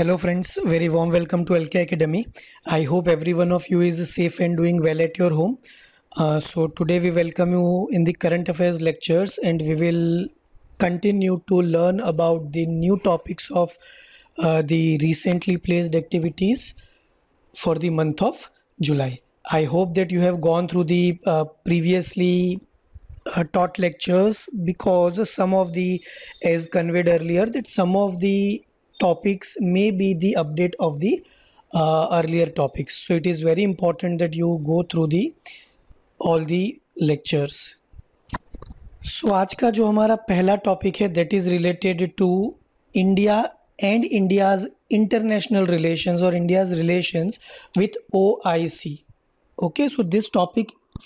Hello friends, very warm welcome to LK Academy. I hope every one of you is safe and doing well at your home. Uh, so today we welcome you in the current affairs lectures and we will continue to learn about the new topics of uh, the recently placed activities for the month of July. I hope that you have gone through the uh, previously uh, taught lectures because some of the as conveyed earlier that some of the topics may be the update of the uh, earlier topics so it is very important that you go through the all the lectures so, आज का जो हमारा पहला topic है that is related to India and India's international relations और India's relations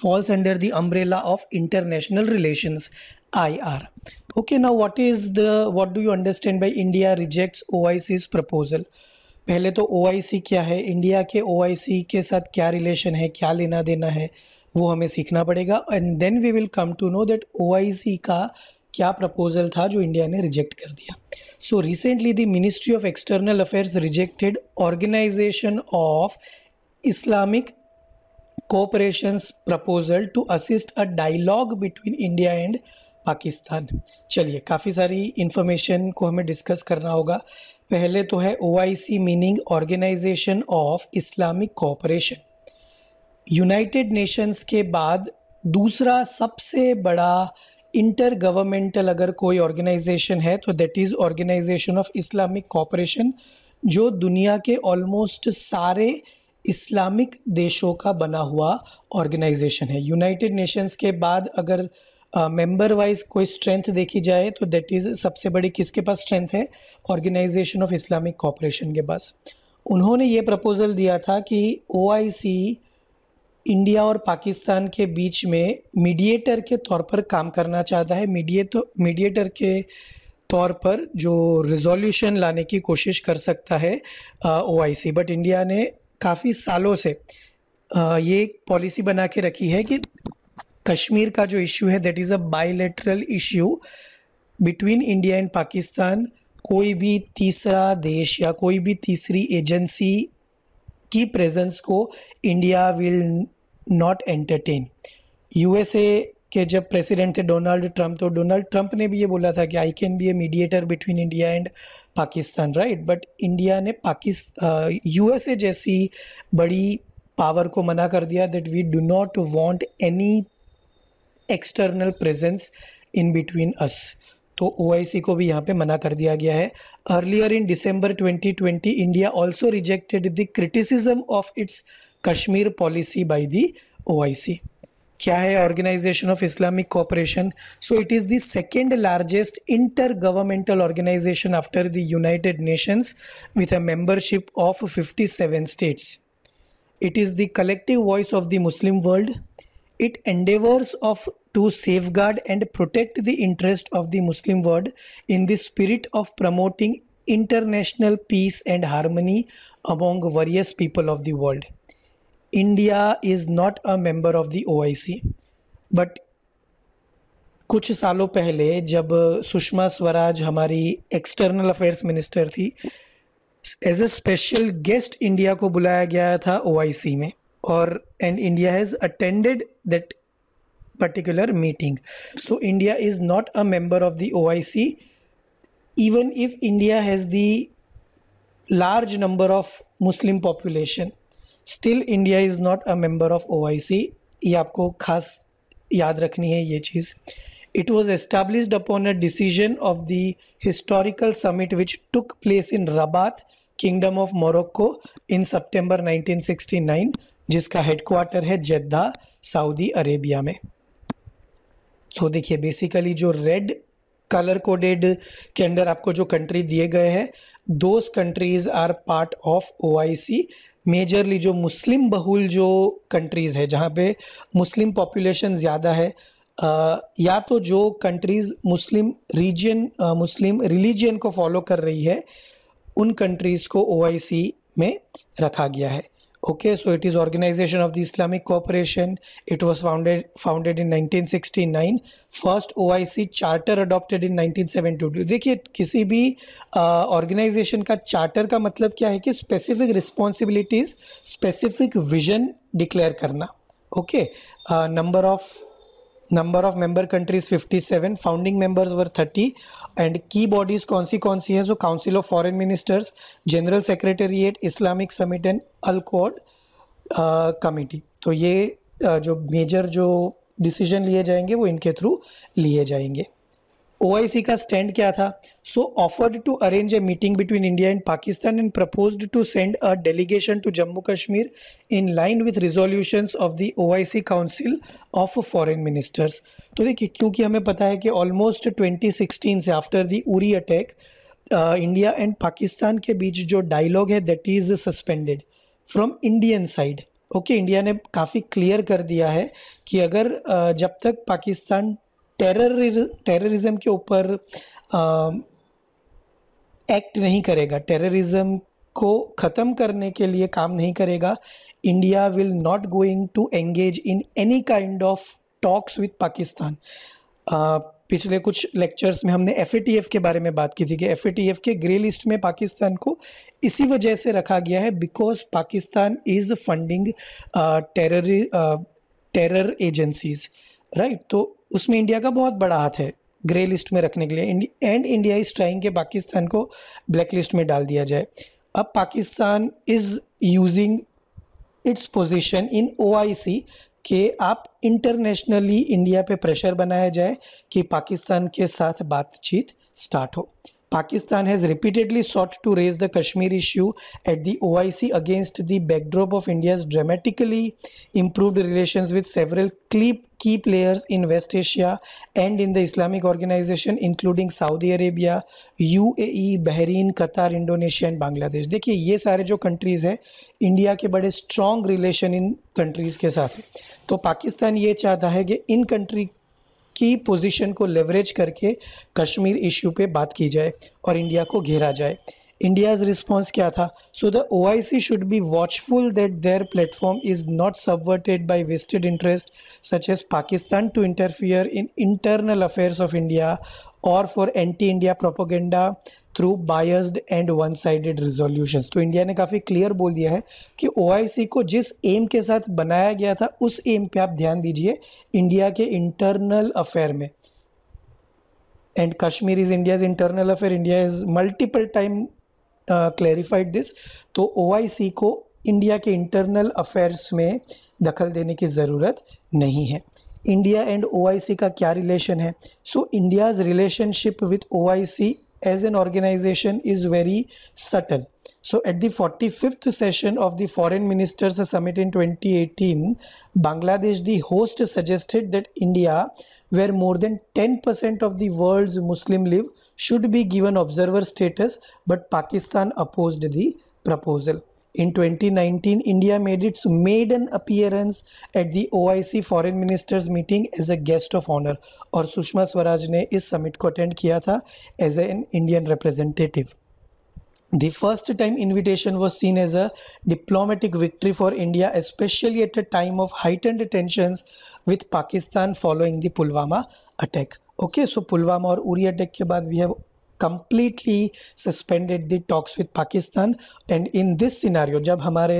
falls under the umbrella of international relations IR. Okay, now what is the what do you understand by India rejects OIC's proposal? पहले तो OIC क्या है India के OIC के साथ क्या relation है क्या लेना देना है वो हमें सीखना पड़ेगा and then we will come to know that OIC का क्या प्रपोजल था जो इंडिया ने रिजेक्ट कर दिया so recently the ministry of external affairs rejected organisation of Islamic cooperations proposal to assist a dialogue between India and Pakistan चलिए काफ़ी सारी इन्फॉर्मेशन को हमें डिस्कस करना होगा पहले तो है O I C meaning organisation of Islamic cooperation United Nations के बाद दूसरा सबसे बड़ा इंटर गवर्नमेंटल अगर कोई ऑर्गेनाइजेशन है तो that is organisation of Islamic cooperation जो दुनिया के ऑलमोस्ट सारे इस्लामिक देशों का बना हुआ ऑर्गेनाइजेशन है यूनाइटेड नेशंस के बाद अगर मेंबर वाइज कोई स्ट्रेंथ देखी जाए तो दैट इज़ सबसे बड़ी किसके पास स्ट्रेंथ है ऑर्गेनाइजेशन ऑफ इस्लामिक कॉपरेशन के पास उन्होंने ये प्रपोज़ल दिया था कि ओ इंडिया और पाकिस्तान के बीच में मीडिएटर के तौर पर काम करना चाहता है मीडिएटर मीडिएटर के तौर पर जो रिजोल्यूशन लाने की कोशिश कर सकता है ओ बट इंडिया ने काफ़ी सालों से आ, ये पॉलिसी बना के रखी है कि कश्मीर का जो इश्यू है that is a bilateral issue between India and Pakistan कोई भी तीसरा देश या कोई भी तीसरी एजेंसी की प्रेजेंस को India will not entertain USA के जब प्रेसिडेंट थे डोनाल्ड ट्रंप तो डोनाल्ड ट्रंप ने भी ये बोला था कि I can be a mediator between India and Pakistan right but India ने पाकिस्तान यूएसए uh, जैसी बड़ी पावर को मना कर दिया that we do not want any external presence in between us तो ओ को भी यहाँ पे मना कर दिया गया है earlier in December 2020 India also rejected the criticism of its Kashmir policy by the O क्या है organisation of Islamic cooperation so it is the second largest inter governmental organisation after the United Nations with a membership of 57 states it is the collective voice of the Muslim world it endeavors of to safeguard and protect the interest of the muslim world in the spirit of promoting international peace and harmony among various people of the world india is not a member of the oic but कुछ सालों पहले जब सुषमा स्वराज हमारी external affairs minister थी as a special guest India को बुलाया गया था ओआईसी में और and India has attended that particular meeting. So India is not a member of the OIC, even if India has the large number of Muslim population. Still, India is not a member of OIC. It was established upon a decision of the historical summit which took place in Rabat, Kingdom of Morocco in September 1969 जिसका headquarter है Jeddah Saudi Arabia में तो देखिए basically जो red colour coded के under आपको जो country दिए गए हैं those countries are part of OIC majorly जो मुस्लिम बहुल जो कंट्रीज़ है जहाँ पे मुस्लिम पॉपुलेशन ज़्यादा है आ, या तो जो countries Muslim region Muslim religion को फॉलो कर रही है उन कंट्रीज़ को ओआईसी में रखा गया है okay so it is organization of the islamic cooperation it was founded founded in 1969 first oic charter adopted in 1972 dekhiye kisi bhi uh, organization ka charter ka matlab kya hai ki specific responsibilities specific vision declare karna okay uh, number of number of member countries 57 founding members were 30 and की bodies कौन सी कौन सी हैं जो council of foreign ministers general secretariat Islamic summit and अल कोड committee तो ये uh, जो मेजर जो डिसीजन लिए जाएंगे वो इनके थ्रू लिए जाएंगे ओ का स्टैंड क्या था so offered to arrange a meeting between India and Pakistan and proposed to send a delegation to Jammu Kashmir in line with resolutions of the OIC Council of Foreign Ministers. to dekhi kyunki hame pata hai ki almost 2016 से after the Uri attack india and pakistan ke beech jo dialogue hai that is suspended from indian side okay okay, India ने काफ़ी clear कर दिया है कि अगर जब तक पाकिस्तान टेरर टेररिज्म के ऊपर एक्ट नहीं करेगा टेररिज्म को ख़त्म करने के लिए काम नहीं करेगा India will not going to engage in any kind of talks with Pakistan पिछले कुछ लेक्चर्स में हमने एफ के बारे में बात की थी कि एफ के ग्रे लिस्ट में पाकिस्तान को इसी वजह से रखा गया है because Pakistan is funding terror terror agencies right तो उसमें इंडिया का बहुत बड़ा हाथ है ग्रे लिस्ट में रखने के लिए एंड इंडिया इज ट्राइंग के पाकिस्तान को ब्लैक लिस्ट में डाल दिया जाए अब Pakistan is using its position in O कि आप इंटरनेशनली इंडिया पे प्रेशर बनाया जाए कि पाकिस्तान के साथ बातचीत स्टार्ट हो Pakistan has repeatedly sought to raise the Kashmir issue at the OIC against the backdrop of India's dramatically improved relations with several key players in West Asia and in the Islamic organization, including Saudi Arabia, UAE, Bahrain, Qatar, Indonesia and Bangladesh. देखिए ये सारे जो countries हैं India के बड़े strong relation इन countries के साथ है तो Pakistan ये चाहता है कि इन कंट्री की पोजीशन को लेवरेज करके कश्मीर इश्यू पे बात की जाए और इंडिया को घेरा जाए इंडियाज रिस्पॉन्स क्या था so the O I C should be watchful that their platform is not subverted by vested interest such as Pakistan to interfere in internal affairs of India और for anti India propaganda through biased and one sided resolutions तो India ने काफ़ी clear बोल दिया है कि ओ को जिस एम के साथ बनाया गया था उस एम पे आप ध्यान दीजिए इंडिया के इंटरनल अफेयर में and Kashmir is India's internal affair India is multiple time clarified this तो ओ को इंडिया के इंटरनल अफेयर्स में दखल देने की ज़रूरत नहीं है इंडिया एंड ओआईसी का क्या रिलेशन है so India's relationship with OIC as an organization is very subtle. So, at the 45th session of the Foreign Ministers Summit in 2018, Bangladesh, the host, suggested that India, where more than 10% of the world's Muslim live, should be given observer status, but Pakistan opposed the proposal. In 2019, India made its maiden appearance at the OIC Foreign Ministers Meeting as a guest of honor और सुषमा स्वराज ने इस summit को attend किया था as an Indian representative The first time invitation was seen as a diplomatic victory for India, especially at a time of heightened tensions with Pakistan following the Pulwama attack. Okay, so Pulwama और Uri attack के बाद we have completely suspended the talks with Pakistan and in this scenario जब हमारे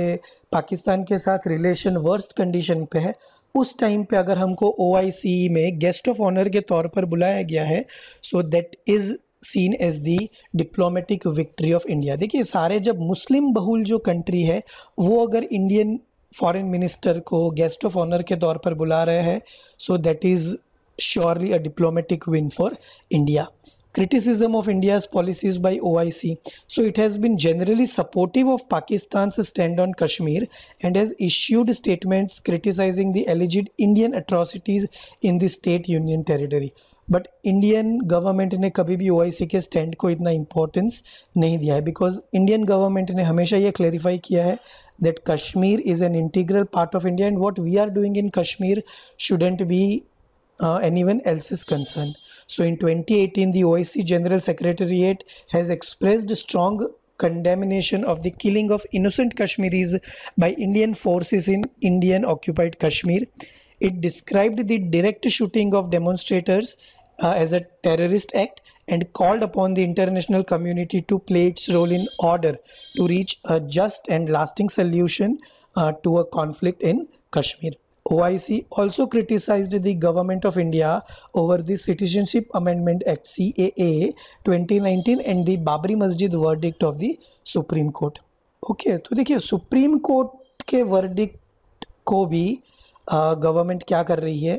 पाकिस्तान के साथ relation worst condition पे है उस टाइम पे अगर हमको ओ आई सी में गेस्ट ऑफ ऑनर के तौर पर बुलाया गया है so that is seen as the diplomatic victory of India देखिए सारे जब मुस्लिम बहुल जो कंट्री है वो अगर इंडियन फॉरेन मिनिस्टर को गेस्ट ऑफ ऑनर के तौर पर बुला रहे हैं so that is surely a diplomatic win for India criticism of India's policies by OIC. So it has been generally supportive of Pakistan's stand on Kashmir and has issued statements criticizing the alleged Indian atrocities in the state union territory. But Indian government ने कभी भी ओ के stand को इतना importance नहीं दिया है because Indian government ने हमेशा ये क्लैरिफाई किया है that Kashmir is an integral part of India and what we are doing in Kashmir shouldn't be uh, anyone is concerned. So in 2018, the OIC General Secretariat has expressed strong condemnation of the killing of innocent Kashmiris by Indian forces in Indian occupied Kashmir. It described the direct shooting of demonstrators uh, as a terrorist act and called upon the international community to play its role in order to reach a just and lasting solution uh, to a conflict in Kashmir. OIC also criticized the Government of India over the Citizenship Amendment Act CAA 2019 and the Babri Masjid verdict of the Supreme Court. Okay okay, तो देखिए supreme court के verdict को भी government uh, क्या कर रही है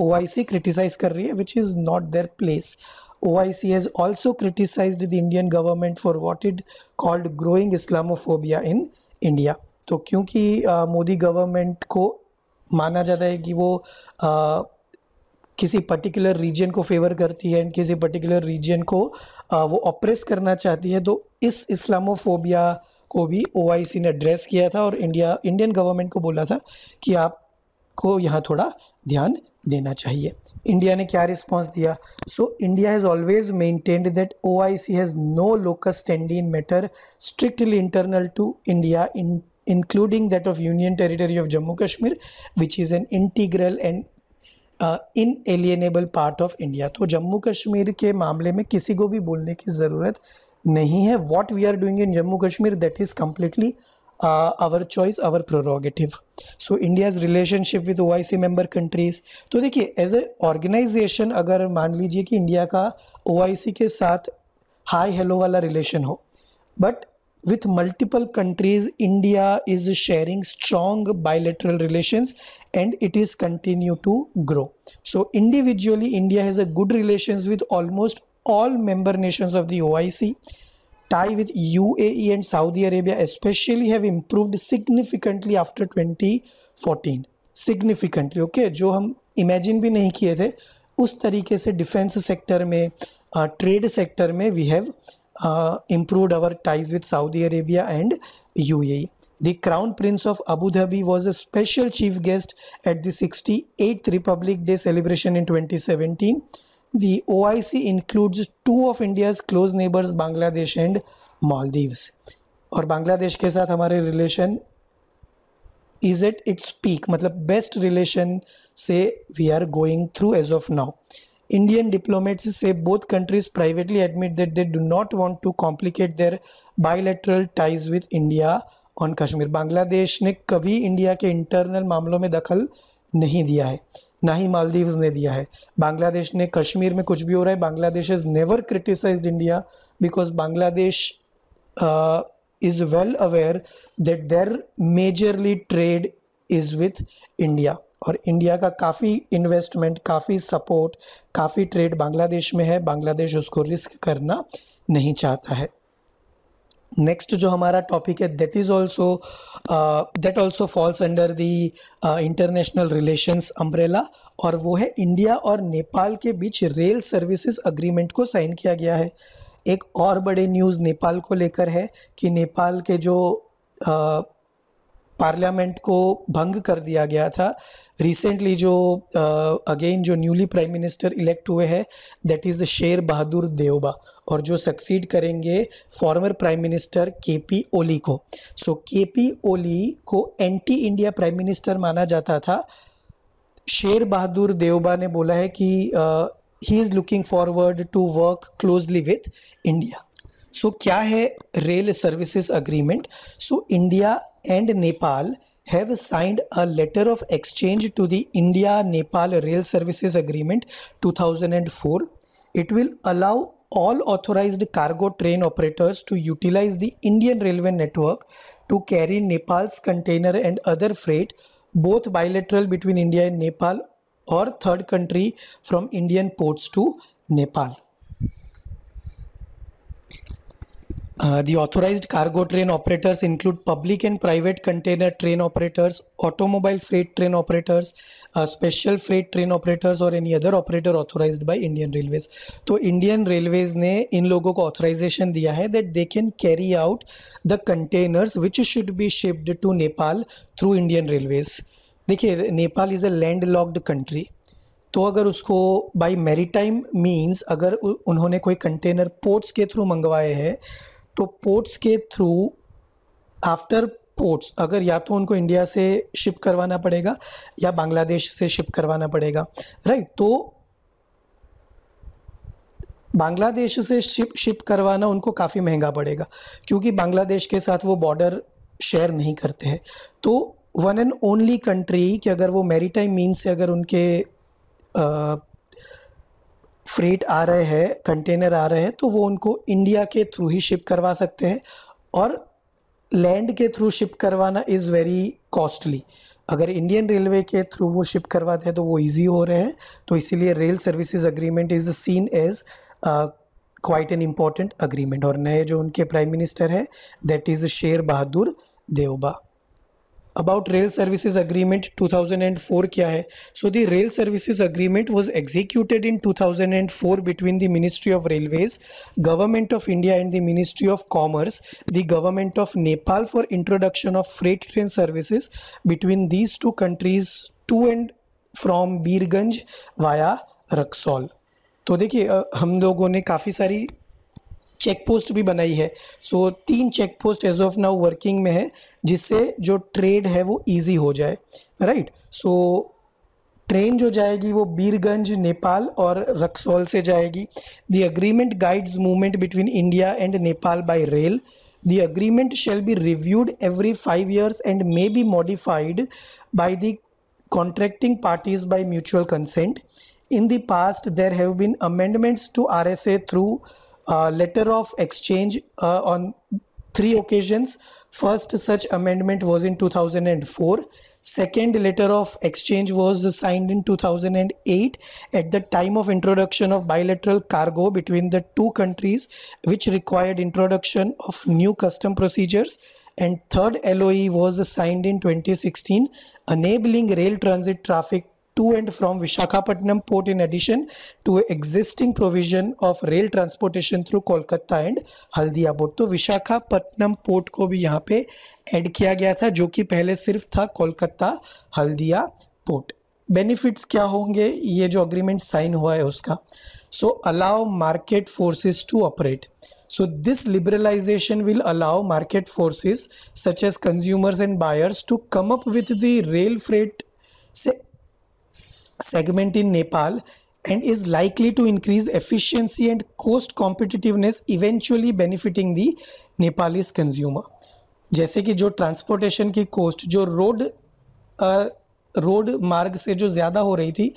O I C criticise कर रही है which is not their place OIC has also criticized the Indian government for what it called growing Islamophobia in India. तो क्योंकि मोदी गवर्नमेंट को माना जाता है कि वो आ, किसी पर्टिकुलर रीजन को फेवर करती है एंड किसी पर्टिकुलर रीजन को आ, वो ऑप्रेस करना चाहती है तो इस इस्लामोफोबिया को भी ओ ने एड्रेस किया था और इंडिया इंडियन गवर्नमेंट को बोला था कि आपको यहाँ थोड़ा ध्यान देना चाहिए इंडिया ने क्या रिस्पॉन्स दिया so India has always maintained that O I C has no locus standing in matter strictly internal to India in including that of Union Territory of Jammu Kashmir, which is an integral and inalienable part of India तो जम्मू कश्मीर के मामले में किसी को भी बोलने की ज़रूरत नहीं है what we are doing in Jammu Kashmir that is completely our choice our prerogative so India's relationship with O I C member countries तो देखिए एज ए ऑर्गेनाइजेशन अगर मान लीजिए कि इंडिया का ओ आई सी के साथ हाई हेलो वाला रिलेशन हो but with multiple countries india is sharing strong bilateral relations and it is continue to grow so individually india has a good relations with almost all member nations of the oic tie with uae and saudi arabia especially have improved significantly after 2014 significantly okay jo hum imagine bhi nahi kiye the us tarike se defense sector mein trade uh, sector में we have uh, improved our ties with Saudi Arabia and UAE. The Crown Prince of Abu Dhabi was a special chief guest at the 68th Republic Day celebration in 2017. The OIC includes two of India's close neighbors, Bangladesh and Maldives. और बांग्लादेश के साथ हमारे relation is at its peak मतलब best relation से we are going through as of now Indian diplomats say both countries privately admit that they do not want to complicate their bilateral ties with India on Kashmir Bangladesh ने कभी India के internal मामलों में दखल नहीं दिया है ना ही मालदीव ने दिया है बांग्लादेश ने कश्मीर में कुछ भी हो रहा है Bangladesh is never criticise India because Bangladesh is well aware that there majorly trade is with India और इंडिया का काफ़ी इन्वेस्टमेंट काफ़ी सपोर्ट काफ़ी ट्रेड बांग्लादेश में है बांग्लादेश उसको रिस्क करना नहीं चाहता है नेक्स्ट जो हमारा टॉपिक है that is also that also falls under the international relations umbrella और वो है इंडिया और नेपाल के बीच रेल सर्विसेज अग्रीमेंट को साइन किया गया है एक और बड़े न्यूज़ नेपाल को लेकर है कि नेपाल के जो uh, पार्लियामेंट को भंग कर दिया गया था रिसेंटली जो अगेन जो न्यूली प्राइम मिनिस्टर इलेक्ट हुए हैं दैट इज़ शेर बहादुर देवबा और जो सक्सीड करेंगे former prime minister K P Oli को सो के पी ओली को एंटी इंडिया प्राइम मिनिस्टर माना जाता था शेर बहादुर देवबा ने बोला है कि he is looking forward to work closely with India so so, क्या है rail services agreement so India and Nepal have signed a letter of exchange to the India Nepal Rail Services Agreement 2004. It will allow all authorized cargo train operators to utilize the Indian railway network to carry Nepal's container and other freight, both bilateral between India and Nepal or third country from Indian ports to Nepal. Uh, the authorized cargo train operators include public and private container train operators, automobile freight train operators, uh, special freight train operators or any other operator authorized by Indian Railways. So, Indian Railways ne in logo ko authorization diya hai that they can carry out the containers which should be shipped to Nepal through Indian Railways. देखिए Nepal is a landlocked country. तो अगर उसको by मेरी time means अगर उन्होंने कोई container ports के through मंगवाए हैं तो पोर्ट्स के थ्रू आफ्टर पोर्ट्स अगर या तो उनको इंडिया से शिप करवाना पड़ेगा या बांग्लादेश से शिप करवाना पड़ेगा राइट तो बांग्लादेश से शिप शिप करवाना उनको काफ़ी महंगा पड़ेगा क्योंकि बांग्लादेश के साथ वो बॉर्डर शेयर नहीं करते हैं तो वन एंड ओनली कंट्री कि अगर वो टाइम मीन से अगर उनके आ, फ्रेट आ रहे हैं कंटेनर आ रहे हैं तो वो उनको इंडिया के थ्रू ही शिप करवा सकते हैं और लैंड के थ्रू शिप करवाना इज़ वेरी कॉस्टली अगर इंडियन रेलवे के थ्रू वो शिप करवाते हैं तो वो इजी हो रहे हैं तो इसीलिए rail services agreement is seen as quite an important agreement और नए जो उनके प्राइम मिनिस्टर हैं that is Sher Bahadur Deuba about rail services agreement 2004 kya hai so the rail services agreement was executed in 2004 between the ministry of railways government of india and the ministry of commerce the government of nepal for introduction of freight train services between these two countries to and from Birganj via Raxaul तो देखिए हम लोगों ने काफ़ी सारी check post भी बनाई है सो so, तीन check post as of now working में है जिससे जो ट्रेड है वो ईजी हो जाए राइट सो ट्रेन जो जाएगी वो बीरगंज नेपाल और रक्सौल से जाएगी the agreement guides movement between India and Nepal by rail the agreement shall be reviewed every five years and may be modified by the contracting mutual consent in consent. In there have been amendments to R S A through letter of exchange uh, on three occasions. First such amendment was in 2004. Second letter of exchange was signed in 2008 at the time of introduction of bilateral cargo between the two countries which required introduction of new custom procedures and third LOE was signed in 2016 enabling rail transit traffic to and from Visakhapatnam port in addition to existing provision of rail transportation through Kolkata and Haldia port. तो Visakhapatnam port को भी यहाँ पे add किया गया था जो कि पहले सिर्फ था कोलकाता हल्दिया port. Benefits क्या होंगे ये जो agreement sign हुआ है उसका So allow market forces to operate. So this liberalization will allow market forces such as consumers and buyers to come up with the rail freight से segment in Nepal and is likely to increase efficiency and cost competitiveness eventually benefiting the Nepalese consumer. जैसे कि जो transportation की cost जो road uh, road मार्ग से जो ज़्यादा हो रही थी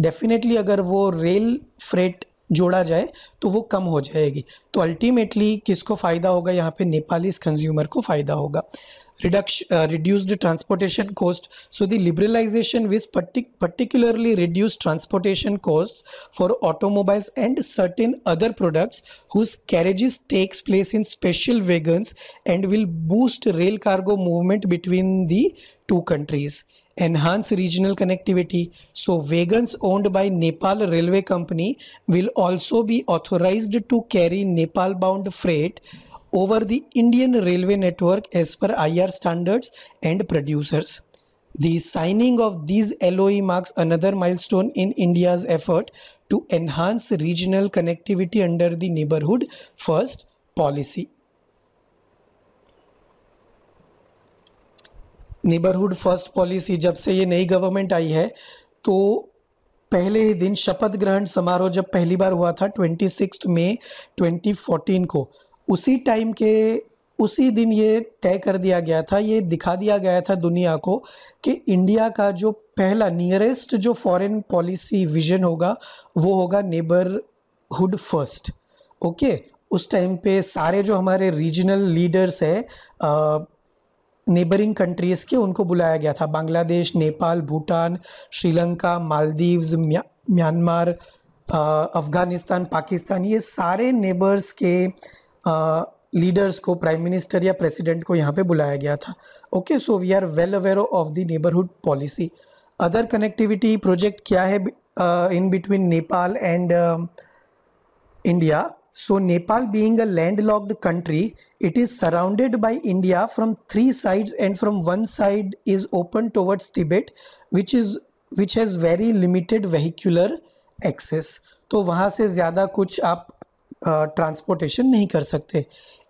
डेफिनेटली अगर वो रेल फ्रेट जोड़ा जाए तो वो कम हो जाएगी तो अल्टीमेटली किसको फ़ायदा होगा यहाँ पे नेपाली कंज्यूमर को फ़ायदा होगा reduction reduced transportation cost so the liberalization will particularly reduce transportation cost for automobiles and certain other products whose carriages takes place in special wagons and will boost rail cargo movement between the two countries enhance regional connectivity. So wagons owned by Nepal Railway Company will also be authorized to carry Nepal bound freight over the Indian railway network as per IR standards and producers. The signing of these LOE marks another milestone in India's effort to enhance regional connectivity under the neighborhood first policy. Neighbourhood first policy जब से ये नई government आई है तो पहले ही दिन शपथ ग्रहण समारोह जब पहली बार हुआ था twenty six May twenty fourteen को उसी टाइम के उसी दिन ये तय कर दिया गया था ये दिखा दिया गया था दुनिया को कि इंडिया का जो पहला नियरेस्ट जो फॉरेन पॉलिसी विजन होगा वो होगा नेबरहुड फर्स्ट ओके उस टाइम पे सारे जो हमारे रीजनल लीडर्स हैं नेबरिंग कंट्रीज़ के उनको बुलाया गया था बांग्लादेश नेपाल भूटान श्रीलंका मालदीव्स म्यांमार अफ़गानिस्तान पाकिस्तान ये सारे नेबर्स के आ, लीडर्स को प्राइम मिनिस्टर या प्रेसिडेंट को यहाँ पे बुलाया गया था okay so we are well aware of the neighbourhood policy other connectivity project क्या है in between Nepal and India So Nepal being a landlocked country, it is surrounded by India from three sides and from one side is open towards Tibet which is which has very limited vehicular access. तो वहाँ से ज़्यादा कुछ आप transportation नहीं कर सकते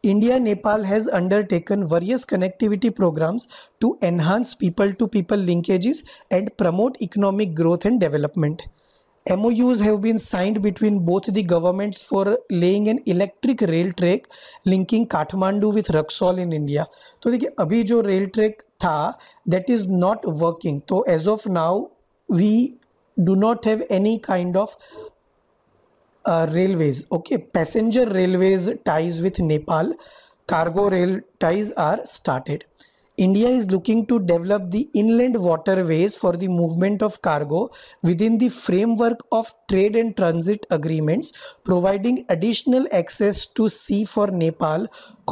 India Nepal has undertaken various connectivity programs to enhance people to people linkages and promote economic growth and development. MOUs have been signed between both the governments for laying an electric rail track linking Kathmandu with Raksol in India. So, the rail track tha, that is not working. So, as of now, we do not have any kind of uh, railways. Okay, passenger railways ties with Nepal, cargo rail ties are started. India is looking to develop the inland waterways for the movement of cargo within the framework of trade and transit agreements, providing additional access to sea for Nepal,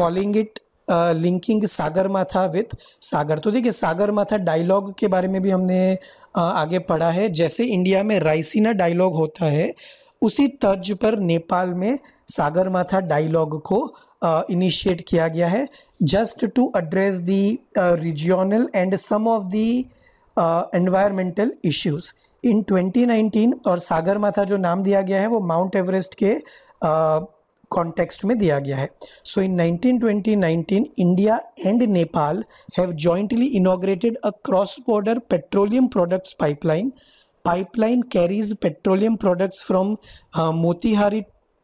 calling it linking Sagarmatha with sagar तो देखिए Sagarmatha dialogue के बारे में भी हमने uh, आगे पढ़ा है जैसे इंडिया में राइसीना डायलॉग होता है उसी तर्ज पर नेपाल में सागरमाथा डायलॉग को इनिशिएट uh, किया गया है just to address the regional and some of the environmental issues in 2019 और सागर माथा जो नाम दिया गया है वो माउंट एवरेस्ट के कॉन्टेक्स्ट uh, में दिया गया है so in 1920-19 India and Nepal have jointly inaugurated a cross border petroleum products pipeline pipeline carries petroleum products from Motihari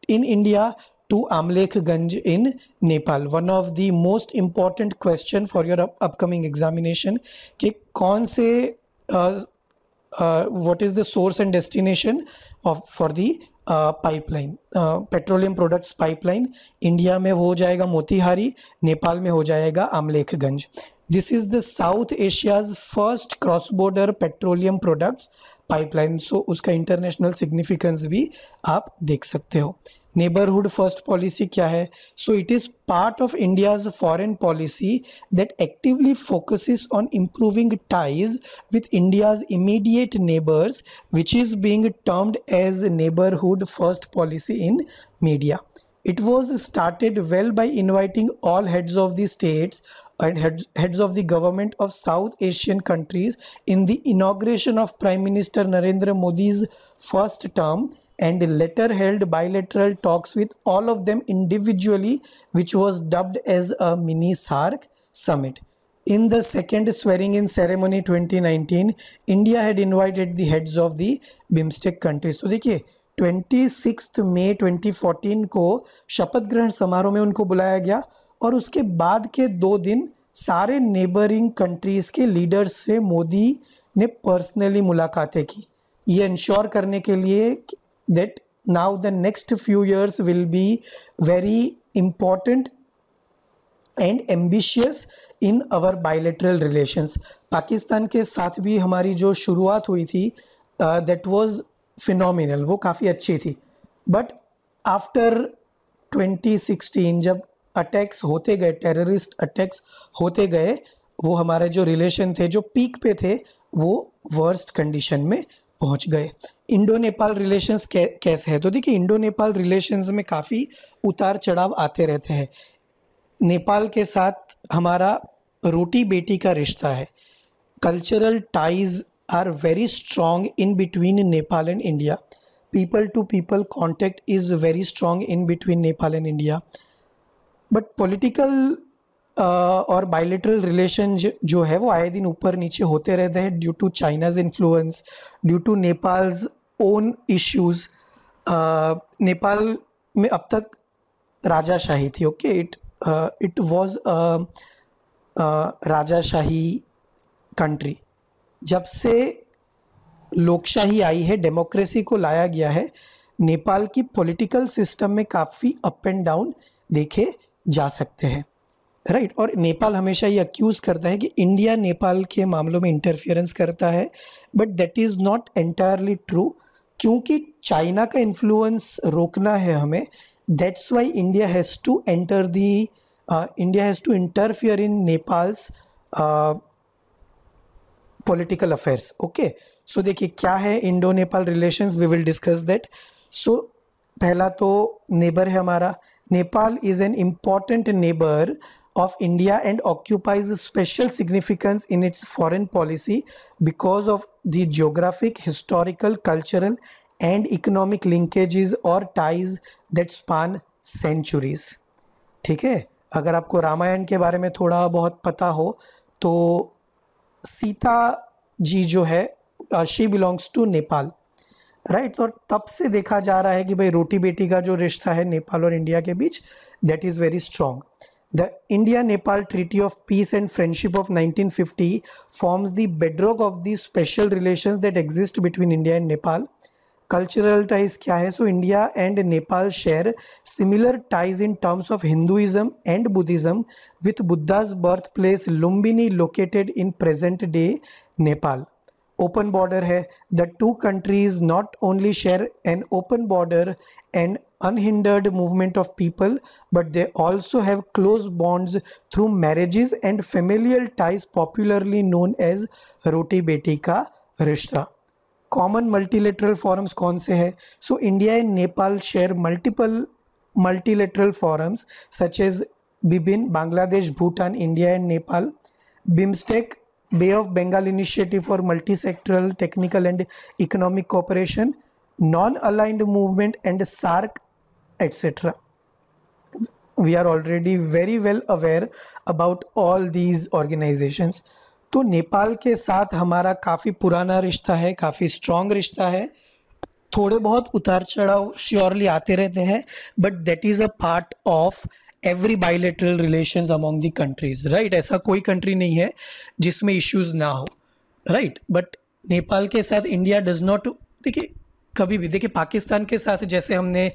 in India to Amlekganj in Nepal. One of the most important question for your up upcoming examination कि कौन से uh, uh, what is the source and destination of for the pipeline petroleum products pipeline India में हो जाएगा मोतिहारी नेपाल में हो जाएगा Amlekhganj this is the South Asia's first cross border petroleum products pipeline so उसका इंटरनेशनल सिग्निफिकेंस भी आप देख सकते हो नेबरहुड फर्स्ट पॉलिसी क्या है so it is part of India's foreign policy that actively focuses on improving ties with India's immediate neighbours which is being termed as neighbourhood first policy in media it was started well by inviting all heads of the states and heads, heads of the government of South Asian countries in the inauguration of Prime Minister Narendra Modi's first term and later held bilateral talks with all of them individually, which was dubbed as a mini SARC summit. In the second swearing in ceremony 2019, India had invited the heads of the bimstec countries तो देखिए twenty six May 2014 ko shapath grahan samaroh mein unko bulaya gaya और उसके बाद के दो दिन सारे neighbouring countries के लीडर्स से मोदी ने पर्सनली मुलाकातें की ये इंश्योर करने के लिए that now the next few years will be very important and ambitious in our bilateral relations Pakistan के साथ भी हमारी जो शुरुआत हुई थी दैट वाज फिनोमिनल वो काफ़ी अच्छी थी बट आफ्टर 2016 जब अटैक्स होते गए टेररिस्ट अटैक्स होते गए वो हमारे जो रिलेशन थे जो पीक पे थे वो वर्स्ट कंडीशन में पहुंच गए इंडो नेपाल रिलेशंस कैसे है तो देखिए इंडो नेपाल रिलेशंस में काफ़ी उतार चढ़ाव आते रहते हैं नेपाल के साथ हमारा रोटी बेटी का रिश्ता है cultural ties are very strong in between Nepal and India people to people contact is very strong in between Nepal and India but political और बायोलिटरल रिलेशन जो है वो आए दिन ऊपर नीचे होते रहते हैं due to China's influence due to Nepal's own issues Nepal में अब तक राजाशाही थी ओके इट इट वॉज राजाशाही कंट्री जब से लोकशाही आई है डेमोक्रेसी को लाया गया है नेपाल की पॉलिटिकल सिस्टम में काफ़ी अप एंड डाउन देखे जा सकते हैं राइट right? और नेपाल हमेशा ये अक्यूज़ करता है कि इंडिया नेपाल के मामलों में इंटरफियरेंस करता है but that is not entirely true क्योंकि चाइना का इन्फ्लुएंस रोकना है हमें that's why India has to enter the India has to interfere in Nepal's political affairs okay so देखिए क्या है Indo Nepal relations we will discuss that so पहला तो नेबर है हमारा Nepal is an important neighbour of India and occupies special significance in its foreign policy because of the geographic historical cultural and economic linkages और ties that span centuries ठीक है अगर आपको रामायण के बारे में थोड़ा बहुत पता हो तो सीता जी जो है she belongs to Nepal right और तब से देखा जा रहा है कि भाई रोटी बेटी का जो रिश्ता है नेपाल और इंडिया के बीच that is very strong the India Nepal treaty of peace and friendship of 1950 forms the bedrock of the special relation that exist between India and Nepal cultural ties क्या है so India and Nepal share similar ties in terms of Hinduism and Buddhism with Buddha's birth place Lumbini located in present day Nepal open border hai the two countries not only share an open border and unhindered movement of people but they also have close bonds through marriages and familial ties popularly known as roti beti ka rishta common multilateral forums कौन से हैं so India and Nepal share multiple multilateral forums such as BBIN Bangladesh Bhutan India and Nepal BIMSTEC Bay of Bengal Initiative for Multisectoral Technical and Economic Cooperation, Non-Aligned Movement and SARC, etc. We are already very well aware about all these organizations. तो नेपाल के साथ हमारा काफ़ी पुराना रिश्ता है काफ़ी strong रिश्ता है थोड़े बहुत उतार चढ़ाव श्योरली आते रहते हैं but that is a part of every bilateral relation among the countries right ऐसा कोई कंट्री नहीं है जिसमें इश्यूज ना हो राइट right? बट नेपाल के साथ इंडिया डज नॉट देखिए कभी भी देखिए पाकिस्तान के साथ जैसे हमने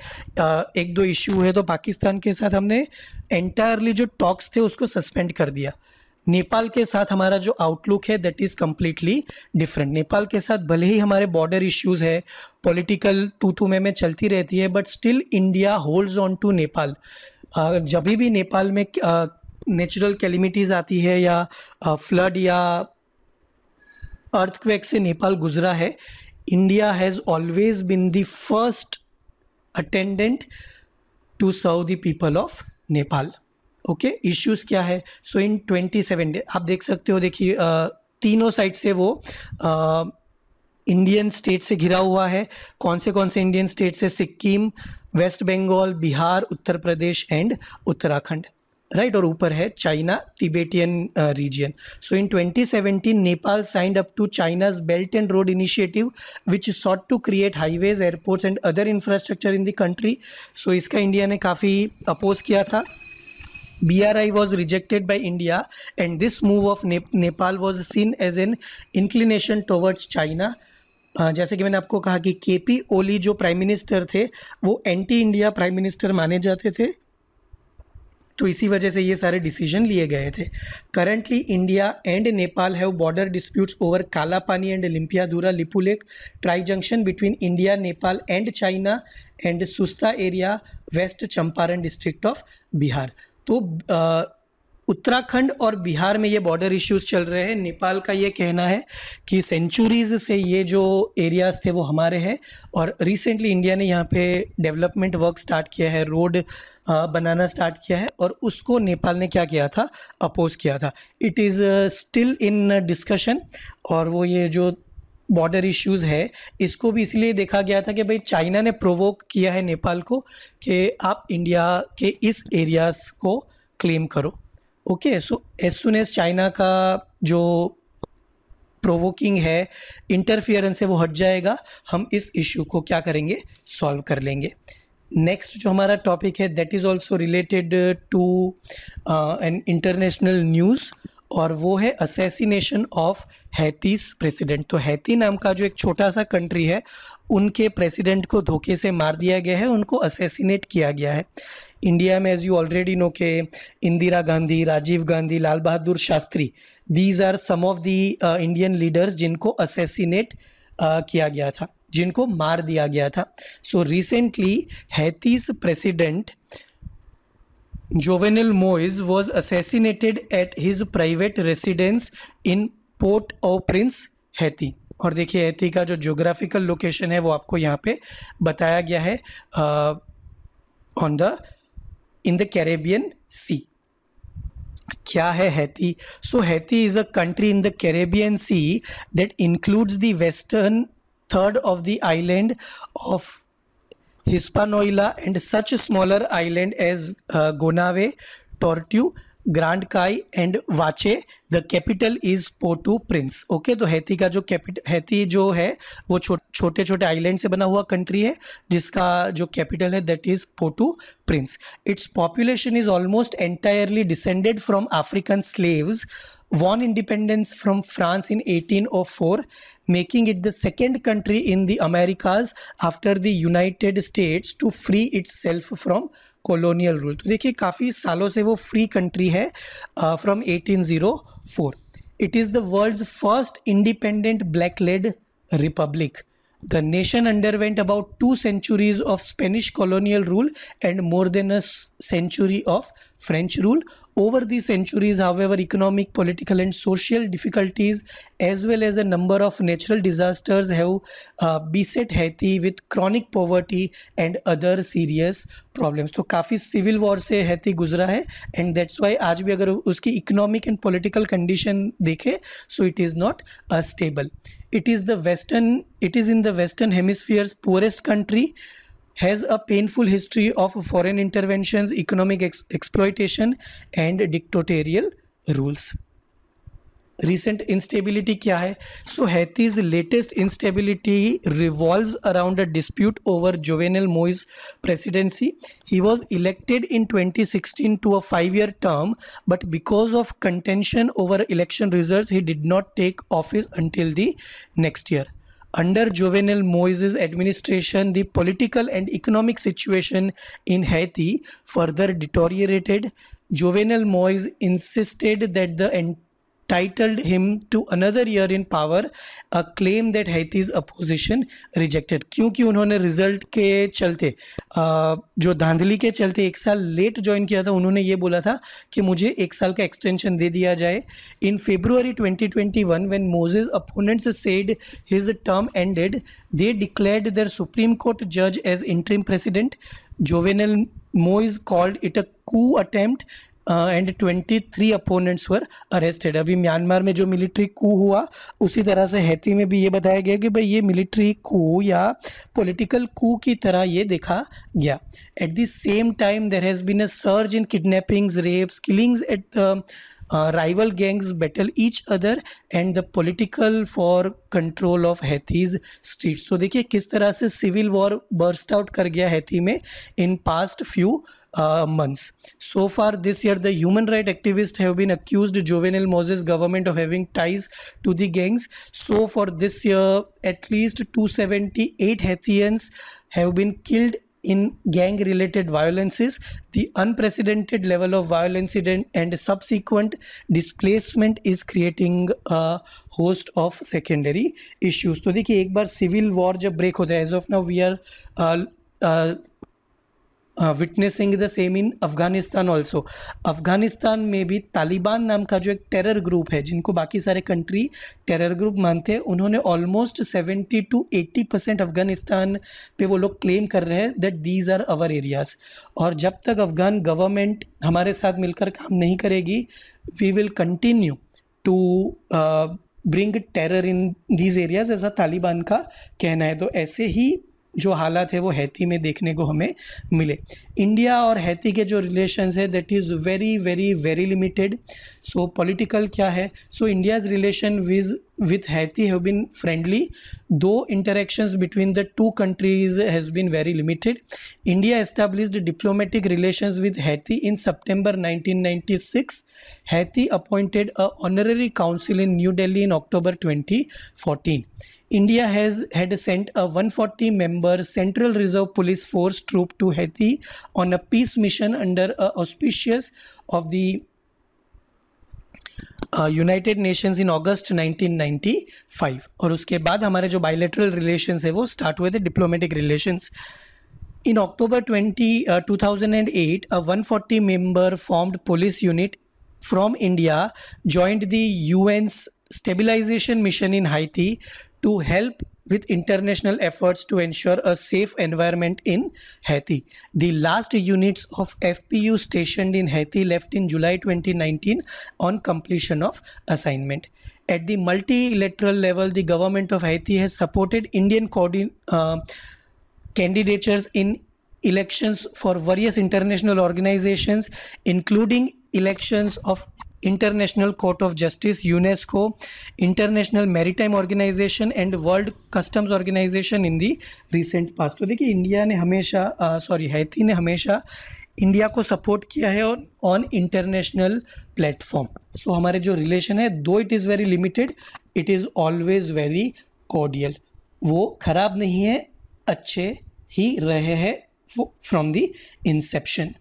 एक दो इशू है तो पाकिस्तान के साथ हमने एंटायरली जो टॉक्स थे उसको सस्पेंड कर दिया नेपाल के साथ हमारा जो आउटलुक है that is completely different Nepal के साथ भले ही हमारे बॉर्डर इश्यूज़ है पॉलिटिकल तू तू में चलती रहती है but still India holds on to Nepal जब भी नेपाल में नेचुरल कैलिमिटीज़ आती है या फ्लड या अर्थक्वेक से नेपाल गुजरा है India has always been the first attendant to serve the people of Nepal okay issues क्या है so in twenty seven day आप देख सकते हो देखिए तीनों साइड से वो इंडियन स्टेट से घिरा हुआ है कौन से कौन से इंडियन स्टेट से Sikkim West Bengal Bihar Uttar Pradesh and Uttarakhand right और ऊपर है China Tibetan region so in 2017 Nepal signed up to China's belt and road initiative which sought to create highways airports and other infrastructure in the country so इसका India ने काफ़ी oppose किया था BRI was rejected by India, and this move of Nepal was seen as an inclination towards China जैसे कि मैंने आपको कहा कि के पी ओली जो प्राइम मिनिस्टर थे वो एंटी इंडिया प्राइम मिनिस्टर माने जाते थे तो इसी वजह से ये सारे डिसीजन लिए गए थे currently India and Nepal have border disputes over Kala Pani and Lipu Lipulekh tri junction between India Nepal and China and Susta area West Champaran district of Bihar तो आ, उत्तराखंड और बिहार में ये बॉर्डर इश्यूज चल रहे हैं नेपाल का ये कहना है कि सेंचुरीज से ये जो एरियाज थे वो हमारे हैं और रिसेंटली इंडिया ने यहाँ पे डेवलपमेंट वर्क स्टार्ट किया है रोड बनाना स्टार्ट किया है और उसको नेपाल ने क्या किया था अपोज किया था it is still in discussion और वो ये जो बॉर्डर इश्यूज़ है इसको भी इसलिए देखा गया था कि भाई चाइना ने प्रोवोक किया है नेपाल को कि आप इंडिया के इस एरियाज़ को क्लेम करो okay so as soon as China का जो प्रोवोकिंग है इंटरफियरेंस है वो हट जाएगा हम इस इशू को क्या करेंगे सॉल्व कर लेंगे नेक्स्ट जो हमारा टॉपिक है that is also related to an international news और वो है असेसिनेशन ऑफ हैतीस प्रेसिडेंट तो हैती नाम का जो एक छोटा सा कंट्री है उनके प्रेसिडेंट को धोखे से मार दिया गया है उनको असेसिनेट किया गया है इंडिया में एज यू ऑलरेडी नो के Indira Gandhi Rajiv Gandhi Lal Bahadur Shastri these are some of the Indian leaders जिनको असेसिनेट uh, किया गया था जिनको मार दिया गया था so recently Haiti's president Jovenel Moise was assassinated at his private residence in Port-au-Prince Haiti और देखिए हैती का जो जोग्राफिकल लोकेशन है वो आपको यहाँ पे बताया गया है on uh, the in the Caribbean Sea क्या है Haiti so Haiti is a country in the Caribbean Sea that includes the western third of the island of Hispaniola and such smaller island as Gonave Tortue Grand Cay and Vache the capital is Port-au-Prince okay तो Haiti का जो कैपिट Haiti जो है वो छो, छोटे छोटे island से बना हुआ कंट्री है जिसका जो कैपिटल है that is Port-au-Prince its population is almost entirely descended from African slaves won independence from France in eighteen oh four making it the second country in the Americas after the United States to free itself from colonial rule तो देखिए काफ़ी सालों से वो free country है from eighteen zero four it is the world's first independent black led republic The nation underwent about two centuries of Spanish colonial rule and more than a century of French rule. Over these centuries, however, economic, political, and social difficulties, as well as a number of natural disasters, have uh, beset Haiti with chronic poverty and other serious problems तो काफ़ी civil war से Haiti गुजरा है and that's why आज भी अगर उसकी economic and political condition देखें so it is not stable it is the western it is in the western hemisphere's poorest country has a painful history of foreign interventions economic ex- exploitation and dictatorial rules recent instability क्या है so Haiti's latest instability revolve around a dispute over Jovenel Moise presidency he was elected in 2016 to a five year term but because of contention over election result he did not take office until the next year under Jovenel Moise administration the political and economic situation in Haiti further deteriorated Jovenel Moise insisted that the end titled him to another year in power, a claim that Haiti's opposition rejected. क्योंकि उन्होंने result के चलते जो धांधली के चलते एक साल लेट ज्वाइन किया था उन्होंने ये बोला था कि मुझे एक साल का एक्सटेंशन दे दिया जाए in February 2021 when Moise's opponents said his term ended they declared their supreme court जज as interim president Jovenel Moise called it a coup attempt and twenty three opponents were arrested अभी Myanmar में जो military कू हुआ उसी तरह से Haiti में भी ये बताया गया कि भाई ये मिलिट्री कू या पॉलिटिकल कू की तरह ये देखा गया at the same time there has been a surge in kidnappings rapes killings at rival gangs battle each other and the political for control of Haiti's streets तो देखिए किस तरह से सिविल वॉर बर्स्ट आउट कर गया Haiti में in past few months so far this year the human right activists have been accused Jovenel Moise's government of having ties to the gangs so for this year at least two seventy eight Haitians have been killed in gang related violences, the unprecedented level of violence incident and subsequent displacement is creating a host of secondary issues. to ek bar civil war jab break जब break as of now we are uh, uh, witnessing the same in Afghanistan also Afghanistan में भी तालिबान नाम का जो एक terror group है जिनको बाकी सारे कंट्री टेरर ग्रुप मानते हैं उन्होंने almost seventy to eighty percent Afghanistan पे वो लोग क्लेम कर रहे हैं that these are our areas और जब तक अफ़गान गवर्नमेंट हमारे साथ मिलकर काम नहीं करेगी we will continue to bring terror in these areas ऐसा तालिबान का कहना है तो ऐसे ही जो हालात है वो हैती में देखने को हमें मिले इंडिया और हैती के जो रिलेशंस है that is very very very limited so political क्या है so India's relation with with Haiti have been friendly, though interactions between the two countries has been very limited. India established diplomatic relations with Haiti in September 1996. Haiti appointed a honorary council in New Delhi in October 2014. India has had sent a 140 member Central Reserve Police Force troop to Haiti on a peace mission under auspicious of the United Nations in August 1995 और उसके बाद हमारे जो bilateral relations है वो start हुए थे diplomatic relation in October twenty two thousand and eight one forty member formed police unit from India joined the U stabilization mission in Haiti to help with international efforts to ensure a safe environment in Haiti. The last units of FPU stationed in Haiti left in July 2019 on completion of assignment. At the multilateral level, the government of Haiti has supported Indian uh, candidatures in elections for various international organizations, including elections of international court of justice UNESCO international maritime organization and world customs organization in the recent past तो देखिए India ने हमेशा sorry Haiti ने हमेशा India को support किया है on on international platform so हमारे जो रिलेशन है though it is very limited it is always very cordial वो ख़राब नहीं है अच्छे ही रहे हैं फ्रॉम दी इंसेप्शन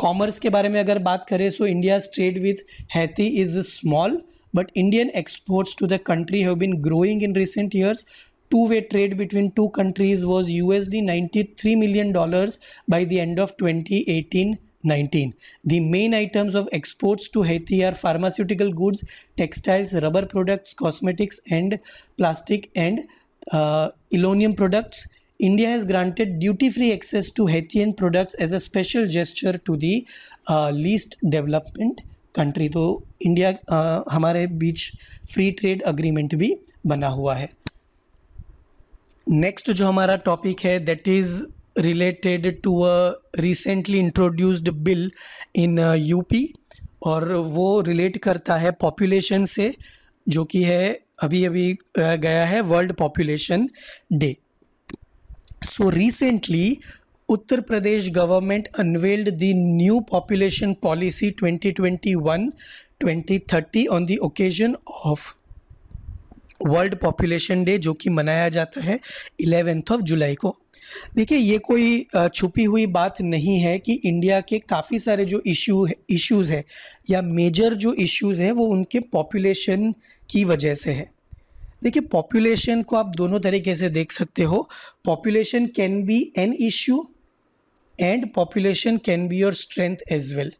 कॉमर्स के बारे में अगर बात करें so India trade with Haiti is small but Indian exports to the country have been growing in recent years two way trade between two countries was U S D ninety three million dollars by the end of twenty eighteen nineteen the main items of exports to Haiti are pharmaceutical goods textiles rubber products cosmetics and plastic and aluminium products India has granted duty-free access to Haitian products as a special gesture to the uh, least developed country तो India आ, uh, हमारे बीच free trade agreement भी बना हुआ है next जो हमारा topic है that is related to a recently introduced bill in UP और वो रिलेट करता है पॉपुलेशन से जो कि है अभी अभी uh, गया है world population day so recently Uttar Pradesh government unveiled the new population policy 2021-2030 on the occasion of world population day जो कि मनाया जाता है इलेवेंथ ऑफ जुलाई को देखिए ये कोई छुपी हुई बात नहीं है कि इंडिया के काफ़ी सारे जो इशू इश्यूज़ है या मेजर जो इश्यूज़ हैं वो उनके पॉपुलेशन की वजह से है देखिए पॉपुलेशन को आप दोनों तरीके से देख सकते हो population can be an issue and population can be your strength as well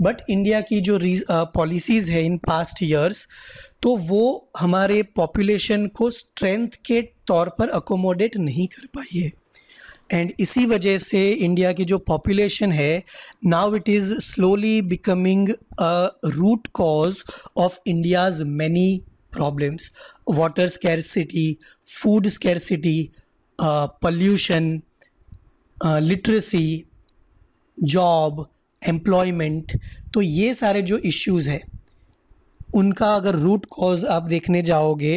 but India की जो पॉलिसीज़ है इन पास्ट ईयर्स तो वो हमारे पॉपुलेशन को स्ट्रेंथ के तौर पर अकोमोडेट नहीं कर पाई है एंड इसी वजह से इंडिया की जो पॉपुलेशन है now it is slowly becoming a root cause of India's many problems water scarcity, food scarcity, uh, pollution, uh, literacy, job, employment तो ये सारे जो इश्यूज़ हैं उनका अगर रूट कॉज आप देखने जाओगे